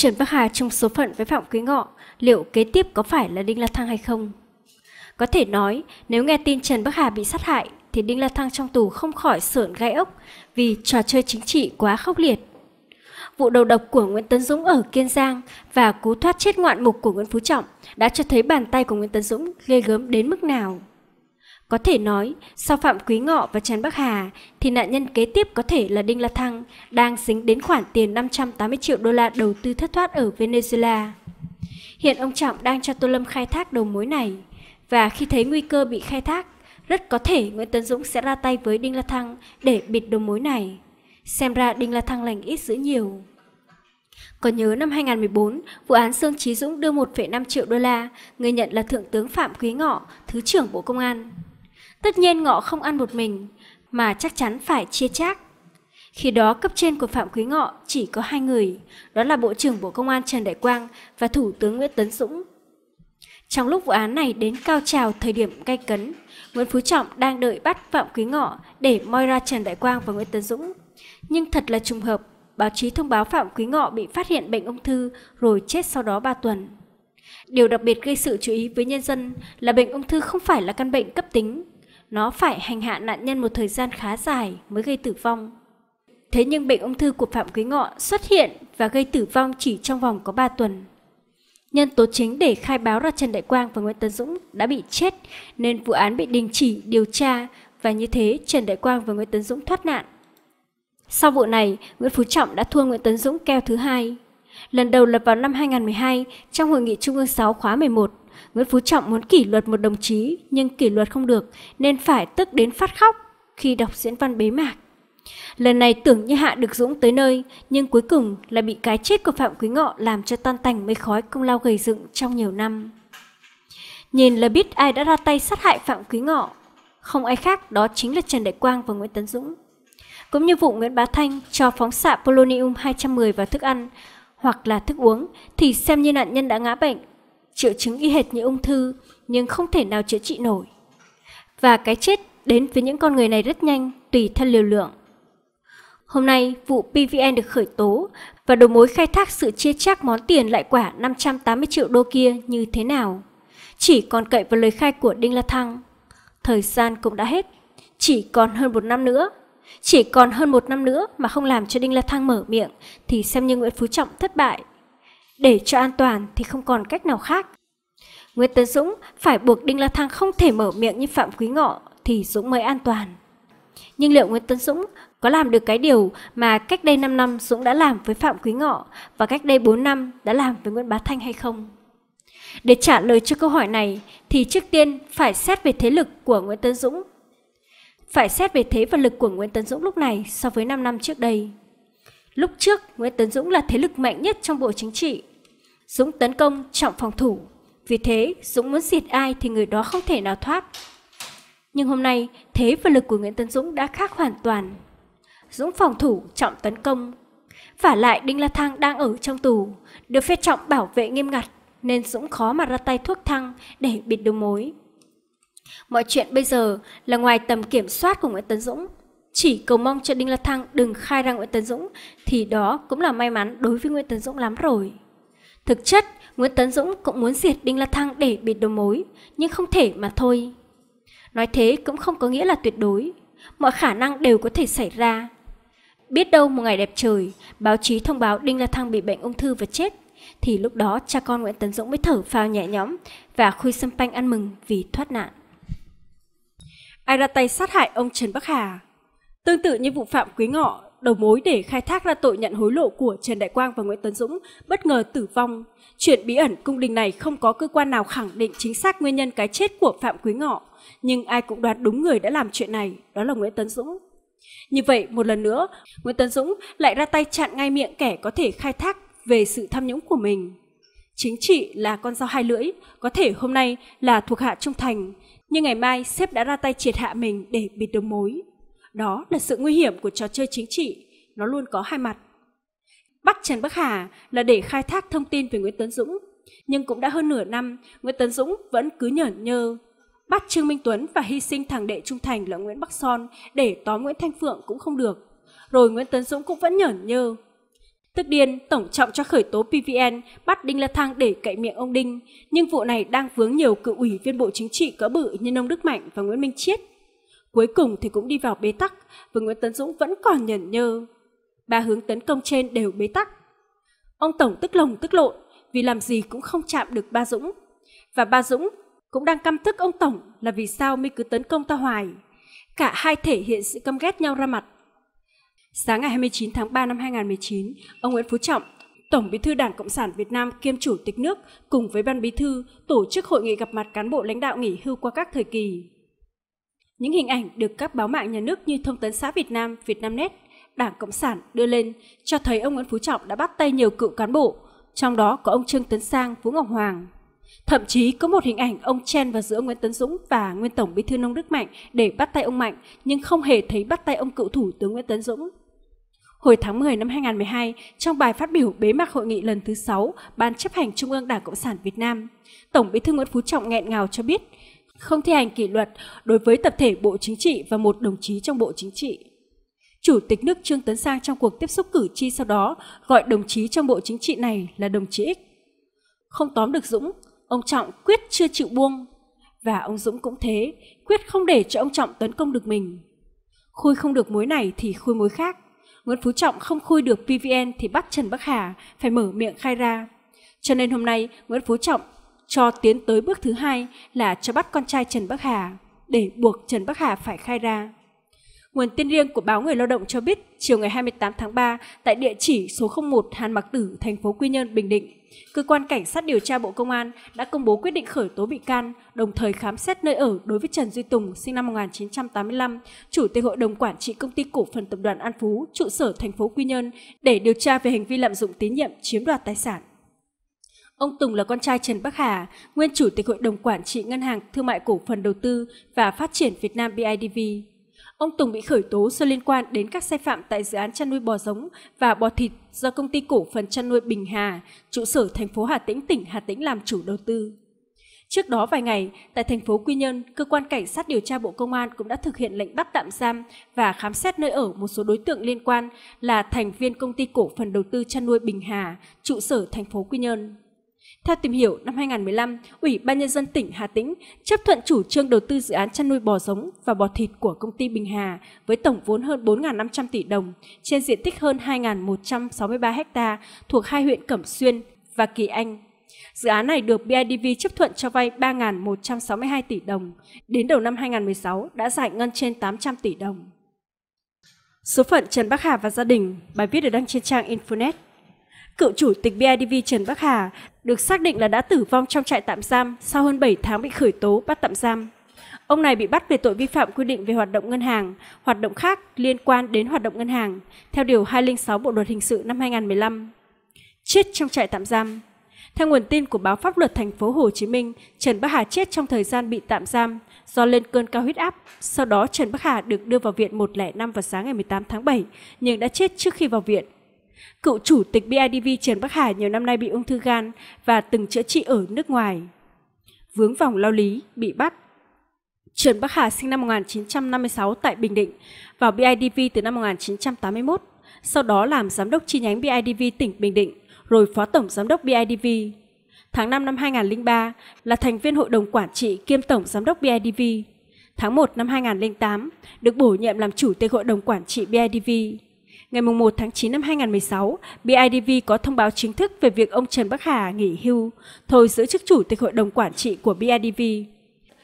Trần Bắc Hà trong số phận với Phạm Quý Ngọ, liệu kế tiếp có phải là Đinh La Thăng hay không? Có thể nói, nếu nghe tin Trần Bắc Hà bị sát hại, thì Đinh La Thăng trong tù không khỏi sởn gai ốc vì trò chơi chính trị quá khốc liệt. Vụ đầu độc của Nguyễn Tấn Dũng ở Kiên Giang và cú thoát chết ngoạn mục của Nguyễn Phú Trọng đã cho thấy bàn tay của Nguyễn Tấn Dũng ghê gớm đến mức nào. Có thể nói, sau Phạm Quý Ngọ và Trần Bắc Hà, thì nạn nhân kế tiếp có thể là Đinh La Thăng, đang dính đến khoản tiền 580 triệu đô la đầu tư thất thoát ở Venezuela. Hiện ông Trọng đang cho Tô Lâm khai thác đầu mối này, và khi thấy nguy cơ bị khai thác, rất có thể Nguyễn Tấn Dũng sẽ ra tay với Đinh La Thăng để bịt đầu mối này. Xem ra Đinh La Thăng lành ít dữ nhiều. Còn nhớ năm 2014, vụ án Sương Trí Dũng đưa 1,5 triệu đô la, người nhận là Thượng tướng Phạm Quý Ngọ, Thứ trưởng Bộ Công an. Tất nhiên ngọ không ăn một mình, mà chắc chắn phải chia chác. Khi đó cấp trên của Phạm Quý Ngọ chỉ có hai người, đó là Bộ trưởng Bộ Công an Trần Đại Quang và Thủ tướng Nguyễn Tấn Dũng. Trong lúc vụ án này đến cao trào thời điểm gay cấn, Nguyễn Phú Trọng đang đợi bắt Phạm Quý Ngọ để moi ra Trần Đại Quang và Nguyễn Tấn Dũng. Nhưng thật là trùng hợp, báo chí thông báo Phạm Quý Ngọ bị phát hiện bệnh ung thư rồi chết sau đó 3 tuần. Điều đặc biệt gây sự chú ý với nhân dân là bệnh ung thư không phải là căn bệnh cấp tính nó phải hành hạ nạn nhân một thời gian khá dài mới gây tử vong. Thế nhưng bệnh ung thư của Phạm Quý Ngọ xuất hiện và gây tử vong chỉ trong vòng có 3 tuần. Nhân tố chính để khai báo là Trần Đại Quang và Nguyễn Tấn Dũng đã bị chết nên vụ án bị đình chỉ điều tra và như thế Trần Đại Quang và Nguyễn Tấn Dũng thoát nạn. Sau vụ này, Nguyễn Phú Trọng đã thua Nguyễn Tấn Dũng keo thứ hai. Lần đầu là vào năm 2012 trong hội nghị Trung ương 6 khóa 11 Nguyễn Phú Trọng muốn kỷ luật một đồng chí nhưng kỷ luật không được nên phải tức đến phát khóc khi đọc diễn văn bế mạc. Lần này tưởng như hạ được Dũng tới nơi, nhưng cuối cùng là bị cái chết của Phạm Quý Ngọ làm cho tan tành mây khói công lao gầy dựng trong nhiều năm. Nhìn là biết ai đã ra tay sát hại Phạm Quý Ngọ. Không ai khác đó chính là Trần Đại Quang và Nguyễn Tấn Dũng. Cũng như vụ Nguyễn Bá Thanh cho phóng xạ polonium 210 vào thức ăn hoặc là thức uống thì xem như nạn nhân đã ngã bệnh triệu chứng y hệt như ung thư nhưng không thể nào chữa trị nổi. Và cái chết đến với những con người này rất nhanh, tùy theo liều lượng. Hôm nay, vụ PVN được khởi tố và đầu mối khai thác sự chia chác món tiền lại quả 580 triệu đô kia như thế nào. Chỉ còn cậy vào lời khai của Đinh La Thăng. Thời gian cũng đã hết, chỉ còn hơn một năm nữa. Chỉ còn hơn một năm nữa mà không làm cho Đinh La Thăng mở miệng thì xem như Nguyễn Phú Trọng thất bại. Để cho an toàn thì không còn cách nào khác. Nguyễn Tấn Dũng phải buộc Đinh La Thăng không thể mở miệng như Phạm Quý Ngọ thì Dũng mới an toàn. Nhưng liệu Nguyễn Tấn Dũng có làm được cái điều mà cách đây 5 năm Dũng đã làm với Phạm Quý Ngọ và cách đây 4 năm đã làm với Nguyễn Bá Thanh hay không? Để trả lời cho câu hỏi này thì trước tiên phải xét về thế lực của Nguyễn Tấn Dũng. Phải xét về thế và lực của Nguyễn Tấn Dũng lúc này so với 5 năm trước đây. Lúc trước, Nguyễn Tấn Dũng là thế lực mạnh nhất trong Bộ Chính trị, Dũng tấn công trọng phòng thủ. Vì thế, Dũng muốn diệt ai thì người đó không thể nào thoát. Nhưng hôm nay, thế và lực của Nguyễn Tấn Dũng đã khác hoàn toàn. Dũng phòng thủ, trọng tấn công. Phả lại Đinh La Thăng đang ở trong tù, được phép trọng bảo vệ nghiêm ngặt, nên Dũng khó mà ra tay thuốc thăng để bịt đầu mối. Mọi chuyện bây giờ là ngoài tầm kiểm soát của Nguyễn Tấn Dũng. Chỉ cầu mong cho Đinh La Thăng đừng khai ra Nguyễn Tấn Dũng thì đó cũng là may mắn đối với Nguyễn Tấn Dũng lắm rồi. Thực chất, Nguyễn Tấn Dũng cũng muốn diệt Đinh La Thăng để bịt đầu mối, nhưng không thể mà thôi. Nói thế cũng không có nghĩa là tuyệt đối, mọi khả năng đều có thể xảy ra. Biết đâu một ngày đẹp trời, báo chí thông báo Đinh La Thăng bị bệnh ung thư và chết, thì lúc đó cha con Nguyễn Tấn Dũng mới thở phào nhẹ nhõm và khui sâm panh ăn mừng vì thoát nạn. Ai ra tay sát hại ông Trần Bắc Hà? Tương tự như vụ phạm Quý Ngọ đầu mối để khai thác ra tội nhận hối lộ của Trần Đại Quang và Nguyễn Tấn Dũng bất ngờ tử vong. Chuyện bí ẩn cung đình này không có cơ quan nào khẳng định chính xác nguyên nhân cái chết của Phạm Quý Ngọ, nhưng ai cũng đoán đúng người đã làm chuyện này, đó là Nguyễn Tấn Dũng. Như vậy, một lần nữa, Nguyễn Tấn Dũng lại ra tay chặn ngay miệng kẻ có thể khai thác về sự tham nhũng của mình. Chính trị là con dao hai lưỡi, có thể hôm nay là thuộc hạ trung thành, nhưng ngày mai sếp đã ra tay triệt hạ mình để bịt đầu mối. Đó là sự nguy hiểm của trò chơi chính trị, nó luôn có hai mặt. Bắt Trần Bắc Hà là để khai thác thông tin về Nguyễn Tấn Dũng, nhưng cũng đã hơn nửa năm, Nguyễn Tấn Dũng vẫn cứ nhởn nhơ. Bắt Trương Minh Tuấn và hy sinh thằng đệ trung thành là Nguyễn Bắc Son để tóm Nguyễn Thanh Phượng cũng không được. Rồi Nguyễn Tấn Dũng cũng vẫn nhởn nhơ. Tức điên, tổng trọng cho khởi tố PVN bắt Đinh La Thăng để cậy miệng ông Đinh, nhưng vụ này đang vướng nhiều cựu ủy viên bộ chính trị cỡ bự như ông Đức Mạnh và Nguyễn Minh Chiết Cuối cùng thì cũng đi vào bế tắc và Nguyễn Tấn Dũng vẫn còn nhẩn nhơ. Ba hướng tấn công trên đều bế tắc. Ông Tổng tức lồng tức lộn vì làm gì cũng không chạm được ba Dũng. Và ba Dũng cũng đang căm tức ông Tổng là vì sao mới cứ tấn công ta hoài. Cả hai thể hiện sự căm ghét nhau ra mặt. Sáng ngày 29 tháng 3 năm 2019, ông Nguyễn Phú Trọng, Tổng Bí thư Đảng Cộng sản Việt Nam kiêm Chủ tịch nước cùng với Ban Bí thư tổ chức hội nghị gặp mặt cán bộ lãnh đạo nghỉ hưu qua các thời kỳ. Những hình ảnh được các báo mạng nhà nước như Thông tấn xã Việt Nam, Vietnamnet, Đảng Cộng sản đưa lên cho thấy ông Nguyễn Phú Trọng đã bắt tay nhiều cựu cán bộ, trong đó có ông Trương Tấn Sang, Vũ Ngọc Hoàng. Thậm chí có một hình ảnh ông chen vào giữa Nguyễn Tấn Dũng và nguyên Tổng Bí thư Nông Đức Mạnh để bắt tay ông Mạnh, nhưng không hề thấy bắt tay ông cựu Thủ tướng Nguyễn Tấn Dũng. Hồi tháng 10 năm 2012, trong bài phát biểu bế mạc hội nghị lần thứ 6 Ban chấp hành Trung ương Đảng Cộng sản Việt Nam, Tổng Bí thư Nguyễn Phú Trọng nghẹn ngào cho biết không thi hành kỷ luật đối với tập thể Bộ Chính trị và một đồng chí trong Bộ Chính trị. Chủ tịch nước Trương Tấn Sang trong cuộc tiếp xúc cử tri sau đó gọi đồng chí trong Bộ Chính trị này là đồng chí X. Không tóm được Dũng, ông Trọng quyết chưa chịu buông. Và ông Dũng cũng thế, quyết không để cho ông Trọng tấn công được mình. Khui không được mối này thì khui mối khác. Nguyễn Phú Trọng không khui được PVN thì bắt Trần Bắc Hà phải mở miệng khai ra. Cho nên hôm nay Nguyễn Phú Trọng cho tiến tới bước thứ hai là cho bắt con trai Trần Bắc Hà để buộc Trần Bắc Hà phải khai ra. Nguồn tin riêng của báo Người Lao động cho biết chiều ngày 28 tháng 3 tại địa chỉ số 01 Hàn Mặc Tử, thành phố Quy Nhơn, Bình Định, cơ quan cảnh sát điều tra Bộ Công an đã công bố quyết định khởi tố bị can, đồng thời khám xét nơi ở đối với Trần Duy Tùng, sinh năm 1985, chủ tịch hội đồng quản trị công ty cổ phần tập đoàn An Phú, trụ sở thành phố Quy Nhơn để điều tra về hành vi lạm dụng tín nhiệm chiếm đoạt tài sản. Ông Tùng là con trai Trần Bắc Hà, nguyên chủ tịch hội đồng quản trị Ngân hàng Thương mại Cổ phần Đầu tư và Phát triển Việt Nam BIDV. Ông Tùng bị khởi tố do liên quan đến các sai phạm tại dự án chăn nuôi bò giống và bò thịt do công ty cổ phần chăn nuôi Bình Hà, trụ sở thành phố Hà Tĩnh, tỉnh Hà Tĩnh làm chủ đầu tư. Trước đó vài ngày, tại thành phố Quy Nhơn, cơ quan cảnh sát điều tra Bộ Công an cũng đã thực hiện lệnh bắt tạm giam và khám xét nơi ở một số đối tượng liên quan là thành viên công ty cổ phần đầu tư chăn nuôi Bình Hà, trụ sở thành phố Quy Nhơn. Theo tìm hiểu, năm 2015, Ủy ban Nhân dân tỉnh Hà Tĩnh chấp thuận chủ trương đầu tư dự án chăn nuôi bò giống và bò thịt của công ty Bình Hà với tổng vốn hơn 4.500 tỷ đồng trên diện tích hơn 2.163 ha thuộc hai huyện Cẩm Xuyên và Kỳ Anh. Dự án này được BIDV chấp thuận cho vay 3.162 tỷ đồng. Đến đầu năm 2016 đã giải ngân trên 800 tỷ đồng. Số phận Trần Bắc Hà và gia đình, bài viết được đăng trên trang Infonet cựu chủ tịch BIDV Trần Bắc Hà, được xác định là đã tử vong trong trại tạm giam sau hơn 7 tháng bị khởi tố bắt tạm giam. Ông này bị bắt về tội vi phạm quy định về hoạt động ngân hàng, hoạt động khác liên quan đến hoạt động ngân hàng, theo Điều 206 Bộ Luật Hình sự năm 2015. Chết trong trại tạm giam Theo nguồn tin của báo pháp luật thành phố Hồ Chí Minh, Trần Bắc Hà chết trong thời gian bị tạm giam do lên cơn cao huyết áp. Sau đó Trần Bắc Hà được đưa vào viện 105 vào sáng ngày 18 tháng 7, nhưng đã chết trước khi vào viện. Cựu chủ tịch BIDV Trần Bắc Hải nhiều năm nay bị ung thư gan và từng chữa trị ở nước ngoài. Vướng vòng lao lý, bị bắt. Trần Bắc Hà sinh năm 1956 tại Bình Định, vào BIDV từ năm 1981, sau đó làm giám đốc chi nhánh BIDV tỉnh Bình Định, rồi phó tổng giám đốc BIDV. Tháng 5 năm 2003 là thành viên hội đồng quản trị kiêm tổng giám đốc BIDV. Tháng 1 năm 2008 được bổ nhiệm làm chủ tịch hội đồng quản trị BIDV. Ngày 1 tháng 9 năm 2016, BIDV có thông báo chính thức về việc ông Trần Bắc Hà nghỉ hưu, thôi giữ chức chủ tịch hội đồng quản trị của BIDV.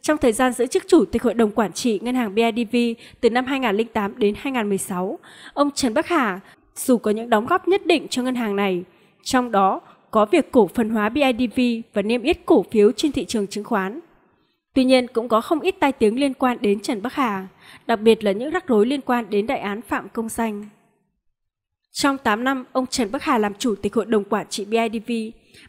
Trong thời gian giữ chức chủ tịch hội đồng quản trị ngân hàng BIDV từ năm 2008 đến 2016, ông Trần Bắc Hà dù có những đóng góp nhất định cho ngân hàng này, trong đó có việc cổ phần hóa BIDV và niêm yết cổ phiếu trên thị trường chứng khoán. Tuy nhiên, cũng có không ít tai tiếng liên quan đến Trần Bắc Hà, đặc biệt là những rắc rối liên quan đến đại án Phạm Công Danh. Trong 8 năm, ông Trần Bắc Hà làm chủ tịch hội đồng quản trị BIDV.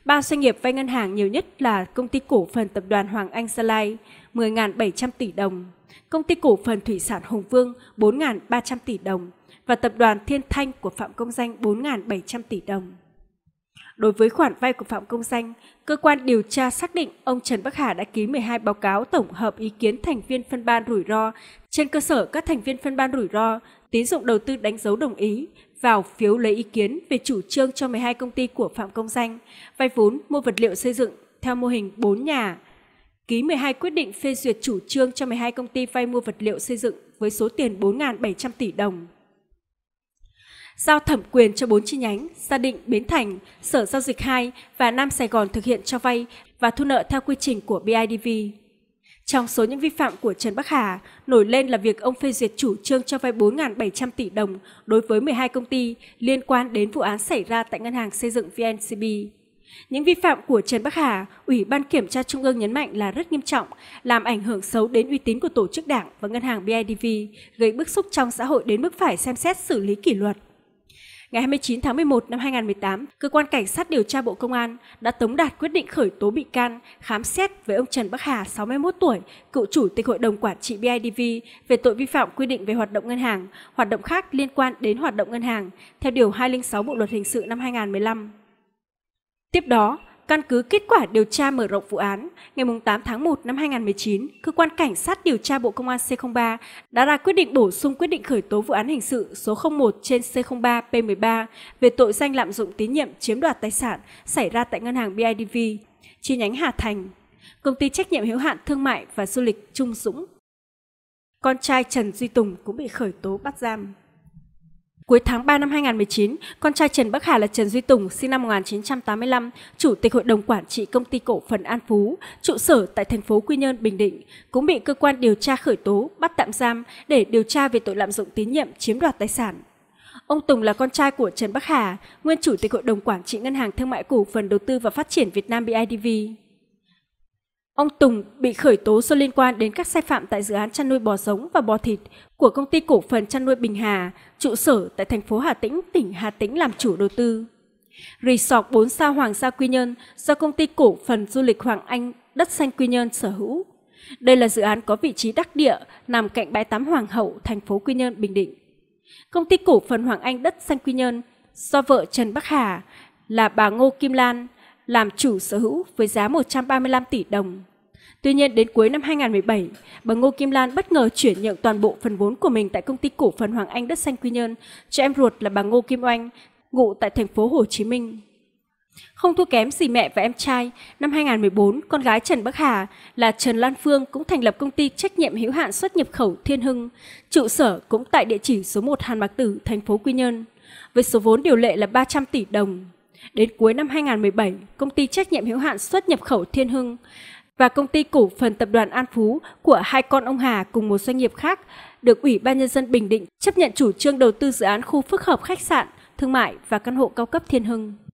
Ba doanh nghiệp vay ngân hàng nhiều nhất là công ty cổ phần tập đoàn Hoàng Anh Gia Lai 10.700 tỷ đồng, công ty cổ phần thủy sản Hồng Vương 4.300 tỷ đồng và tập đoàn Thiên Thanh của Phạm Công Danh 4.700 tỷ đồng. Đối với khoản vay của Phạm Công Danh, cơ quan điều tra xác định ông Trần Bắc Hà đã ký 12 báo cáo tổng hợp ý kiến thành viên phân ban rủi ro. Trên cơ sở các thành viên phân ban rủi ro, tín dụng đầu tư đánh dấu đồng ý vào phiếu lấy ý kiến về chủ trương cho 12 công ty của Phạm Công Danh, vay vốn mua vật liệu xây dựng theo mô hình 4 nhà, ký 12 quyết định phê duyệt chủ trương cho 12 công ty vay mua vật liệu xây dựng với số tiền 4.700 tỷ đồng giao thẩm quyền cho 4 chi nhánh Gia Định, Bến Thành, Sở Giao dịch 2 và Nam Sài Gòn thực hiện cho vay và thu nợ theo quy trình của BIDV. Trong số những vi phạm của Trần Bắc Hà, nổi lên là việc ông phê duyệt chủ trương cho vay 4.700 tỷ đồng đối với 12 công ty liên quan đến vụ án xảy ra tại Ngân hàng Xây dựng VNCB. Những vi phạm của Trần Bắc Hà, Ủy ban Kiểm tra Trung ương nhấn mạnh là rất nghiêm trọng, làm ảnh hưởng xấu đến uy tín của tổ chức đảng và ngân hàng BIDV, gây bức xúc trong xã hội đến mức phải xem xét xử lý kỷ luật. Ngày 29 tháng 11 năm 2018, cơ quan cảnh sát điều tra Bộ Công an đã tống đạt quyết định khởi tố bị can, khám xét với ông Trần Bắc Hà, 61 tuổi, cựu chủ tịch hội đồng quản trị BIDV về tội vi phạm quy định về hoạt động ngân hàng, hoạt động khác liên quan đến hoạt động ngân hàng theo điều 206 Bộ luật hình sự năm 2015. Tiếp đó, Căn cứ kết quả điều tra mở rộng vụ án, ngày 8 tháng 1 năm 2019, Cơ quan Cảnh sát điều tra Bộ Công an C03 đã ra quyết định bổ sung quyết định khởi tố vụ án hình sự số 01 trên C03-P13 về tội danh lạm dụng tín nhiệm chiếm đoạt tài sản xảy ra tại Ngân hàng BIDV, chi nhánh Hà Thành, Công ty trách nhiệm hiếu hạn thương mại và du lịch Trung Dũng. Con trai Trần Duy Tùng cũng bị khởi tố bắt giam. Cuối tháng 3 năm 2019, con trai Trần Bắc Hà là Trần Duy Tùng, sinh năm 1985, chủ tịch hội đồng quản trị công ty cổ phần An Phú, trụ sở tại thành phố Quy Nhơn, Bình Định, cũng bị cơ quan điều tra khởi tố, bắt tạm giam để điều tra về tội lạm dụng tín nhiệm chiếm đoạt tài sản. Ông Tùng là con trai của Trần Bắc Hà, nguyên chủ tịch hội đồng quản trị Ngân hàng Thương mại Cổ phần Đầu tư và Phát triển Việt Nam BIDV. Ông Tùng bị khởi tố do liên quan đến các sai phạm tại dự án chăn nuôi bò giống và bò thịt của công ty cổ phần chăn nuôi Bình Hà, trụ sở tại thành phố Hà Tĩnh, tỉnh Hà Tĩnh làm chủ đầu tư. Resort 4 sao Hoàng Sa Quy Nhơn do công ty cổ phần du lịch Hoàng Anh đất xanh Quy Nhơn sở hữu. Đây là dự án có vị trí đắc địa nằm cạnh bãi tắm Hoàng Hậu, thành phố Quy Nhơn, Bình Định. Công ty cổ phần Hoàng Anh đất xanh Quy Nhơn do vợ Trần Bắc Hà là bà Ngô Kim Lan làm chủ sở hữu với giá 135 tỷ đồng. Tuy nhiên, đến cuối năm 2017, bà Ngô Kim Lan bất ngờ chuyển nhượng toàn bộ phần vốn của mình tại công ty cổ phần Hoàng Anh đất xanh Quy Nhơn cho em ruột là bà Ngô Kim Oanh, ngụ tại thành phố Hồ Chí Minh. Không thua kém gì mẹ và em trai, năm 2014, con gái Trần Bắc Hà là Trần Lan Phương cũng thành lập công ty trách nhiệm hữu hạn xuất nhập khẩu Thiên Hưng, trụ sở cũng tại địa chỉ số 1 Hàn Mạc Tử, thành phố Quy Nhơn, với số vốn điều lệ là 300 tỷ đồng. Đến cuối năm 2017, công ty trách nhiệm hữu hạn xuất nhập khẩu Thiên Hưng và công ty cổ phần tập đoàn An Phú của hai con ông Hà cùng một doanh nghiệp khác được Ủy ban Nhân dân Bình Định chấp nhận chủ trương đầu tư dự án khu phức hợp khách sạn, thương mại và căn hộ cao cấp Thiên Hưng.